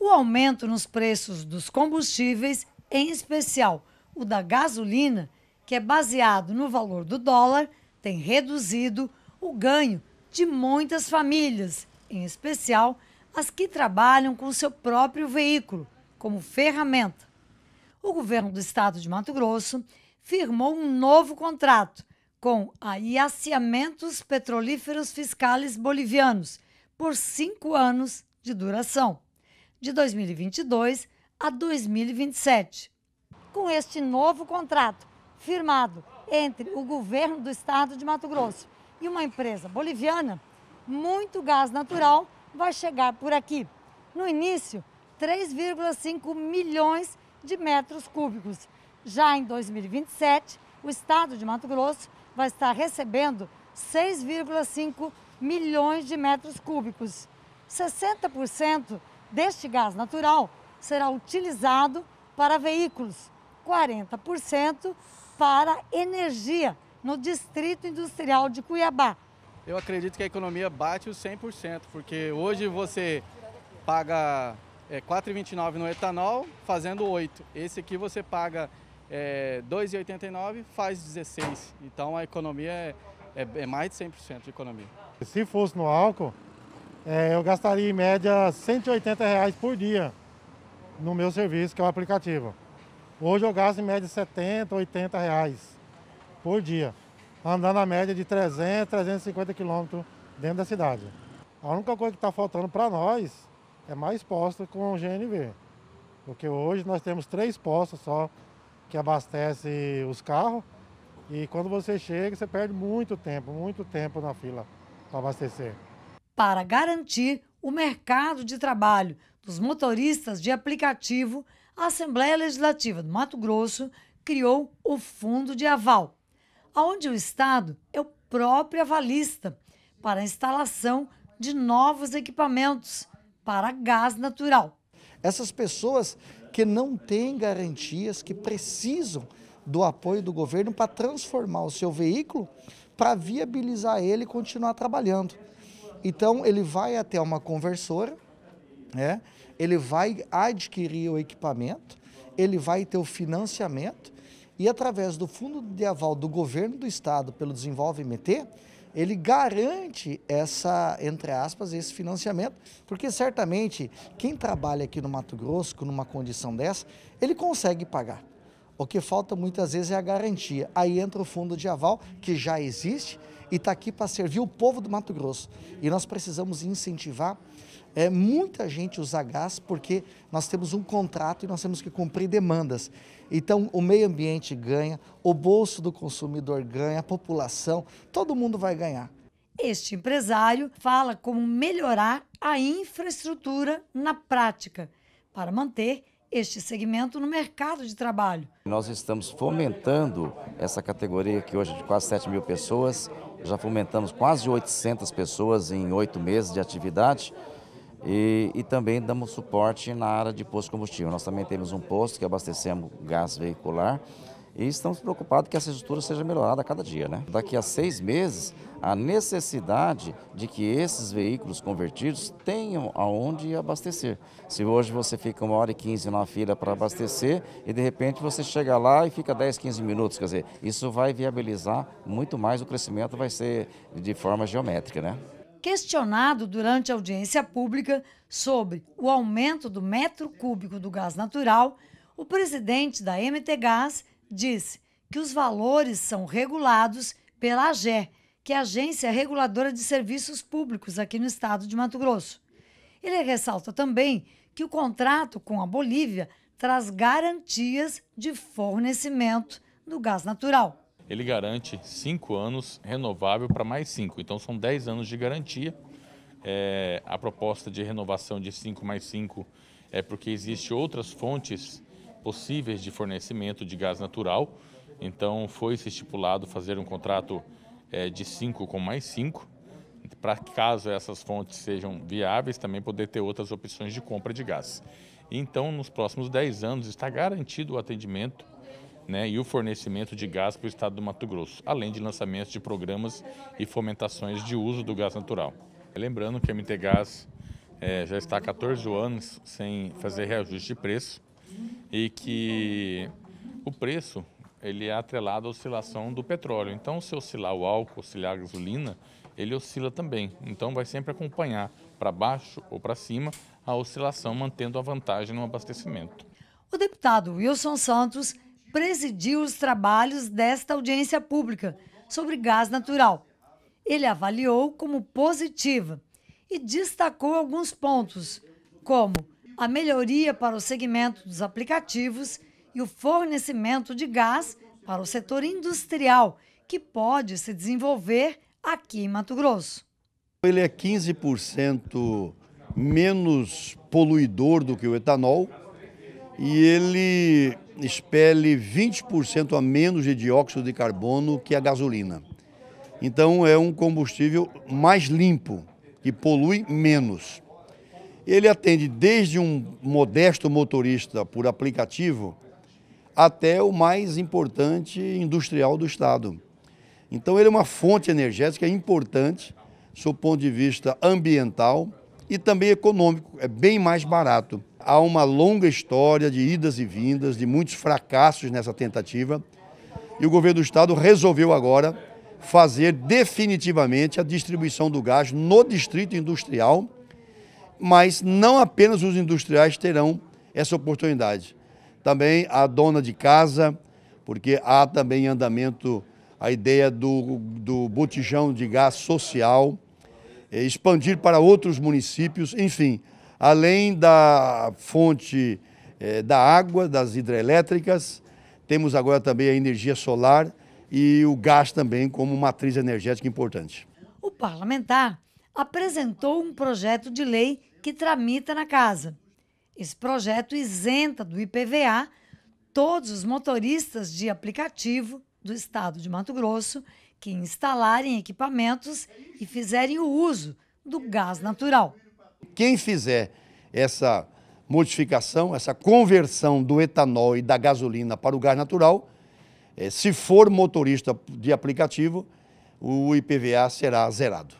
O aumento nos preços dos combustíveis, em especial o da gasolina, que é baseado no valor do dólar, tem reduzido o ganho de muitas famílias, em especial as que trabalham com seu próprio veículo como ferramenta. O governo do estado de Mato Grosso firmou um novo contrato com a Iaciamentos Petrolíferos Fiscais Bolivianos por cinco anos de duração, de 2022 a 2027. Com este novo contrato firmado entre o governo do estado de Mato Grosso e uma empresa boliviana, muito gás natural vai chegar por aqui. No início, 3,5 milhões de metros cúbicos. Já em 2027, o estado de Mato Grosso vai estar recebendo 6,5 milhões de metros cúbicos. 60% deste gás natural será utilizado para veículos, 40% para energia no Distrito Industrial de Cuiabá. Eu acredito que a economia bate os 100%, porque hoje você paga é, R$ 4,29 no etanol, fazendo 8. Esse aqui você paga é, 2,89 faz 16. Então a economia é, é, é mais de 100% de economia. Se fosse no álcool, é, eu gastaria em média 180 reais por dia no meu serviço, que é o aplicativo. Hoje eu gasto em média 70, 80 reais por dia, andando na média de 300, 350 quilômetros dentro da cidade. A única coisa que está faltando para nós é mais postos com o GNV, porque hoje nós temos três postos só que abastece os carros. E quando você chega, você perde muito tempo, muito tempo na fila para abastecer. Para garantir o mercado de trabalho dos motoristas de aplicativo, a Assembleia Legislativa do Mato Grosso criou o Fundo de Aval, onde o Estado é o próprio avalista para a instalação de novos equipamentos para gás natural. Essas pessoas que não têm garantias, que precisam do apoio do governo para transformar o seu veículo, para viabilizar ele e continuar trabalhando. Então, ele vai até uma conversora, né? ele vai adquirir o equipamento, ele vai ter o financiamento e, através do fundo de aval do governo do estado pelo Desenvolve MT, ele garante essa, entre aspas, esse financiamento, porque certamente quem trabalha aqui no Mato Grosso, numa condição dessa, ele consegue pagar. O que falta muitas vezes é a garantia. Aí entra o fundo de aval, que já existe e está aqui para servir o povo do Mato Grosso. E nós precisamos incentivar é, muita gente usa gás porque nós temos um contrato e nós temos que cumprir demandas. Então, o meio ambiente ganha, o bolso do consumidor ganha, a população, todo mundo vai ganhar. Este empresário fala como melhorar a infraestrutura na prática para manter este segmento no mercado de trabalho. Nós estamos fomentando essa categoria que hoje é de quase 7 mil pessoas, já fomentamos quase 800 pessoas em oito meses de atividade e, e, também damos suporte na área de posto de combustível. Nós também temos um posto que abastecemos gás veicular e estamos preocupados que essa estrutura seja melhorada a cada dia. Né? Daqui a seis meses, a necessidade de que esses veículos convertidos tenham aonde abastecer. Se hoje você fica uma hora e quinze na fila para abastecer e de repente você chega lá e fica 10, 15 minutos, quer dizer, isso vai viabilizar muito mais o crescimento, vai ser de forma geométrica. Né? questionado durante a audiência pública sobre o aumento do metro cúbico do gás natural, o presidente da MT Gás disse que os valores são regulados pela AGE, que é a Agência Reguladora de Serviços Públicos aqui no estado de Mato Grosso. Ele ressalta também que o contrato com a Bolívia traz garantias de fornecimento do gás natural ele garante 5 anos renovável para mais 5. Então são 10 anos de garantia. É, a proposta de renovação de 5 mais 5 é porque existe outras fontes possíveis de fornecimento de gás natural. Então foi se estipulado fazer um contrato é, de 5 com mais 5, para caso essas fontes sejam viáveis, também poder ter outras opções de compra de gás. Então, nos próximos 10 anos, está garantido o atendimento né, e o fornecimento de gás para o estado do Mato Grosso, além de lançamentos de programas e fomentações de uso do gás natural. Lembrando que a MT Gás é, já está há 14 anos sem fazer reajuste de preço e que o preço ele é atrelado à oscilação do petróleo. Então, se oscilar o álcool, oscilar a gasolina, ele oscila também. Então, vai sempre acompanhar para baixo ou para cima a oscilação, mantendo a vantagem no abastecimento. O deputado Wilson Santos presidiu os trabalhos desta audiência pública sobre gás natural. Ele avaliou como positiva e destacou alguns pontos, como a melhoria para o segmento dos aplicativos e o fornecimento de gás para o setor industrial, que pode se desenvolver aqui em Mato Grosso. Ele é 15% menos poluidor do que o etanol e ele expele 20% a menos de dióxido de carbono que a gasolina. Então é um combustível mais limpo, que polui menos. Ele atende desde um modesto motorista por aplicativo até o mais importante industrial do estado. Então ele é uma fonte energética importante, do ponto de vista ambiental e também econômico, é bem mais barato. Há uma longa história de idas e vindas, de muitos fracassos nessa tentativa. E o governo do estado resolveu agora fazer definitivamente a distribuição do gás no distrito industrial, mas não apenas os industriais terão essa oportunidade. Também a dona de casa, porque há também em andamento a ideia do, do botijão de gás social, eh, expandir para outros municípios, enfim. Além da fonte eh, da água, das hidrelétricas, temos agora também a energia solar e o gás também como matriz energética importante. O parlamentar apresentou um projeto de lei que tramita na casa. Esse projeto isenta do IPVA todos os motoristas de aplicativo do estado de Mato Grosso que instalarem equipamentos e fizerem o uso do gás natural. Quem fizer essa modificação, essa conversão do etanol e da gasolina para o gás natural, eh, se for motorista de aplicativo, o IPVA será zerado.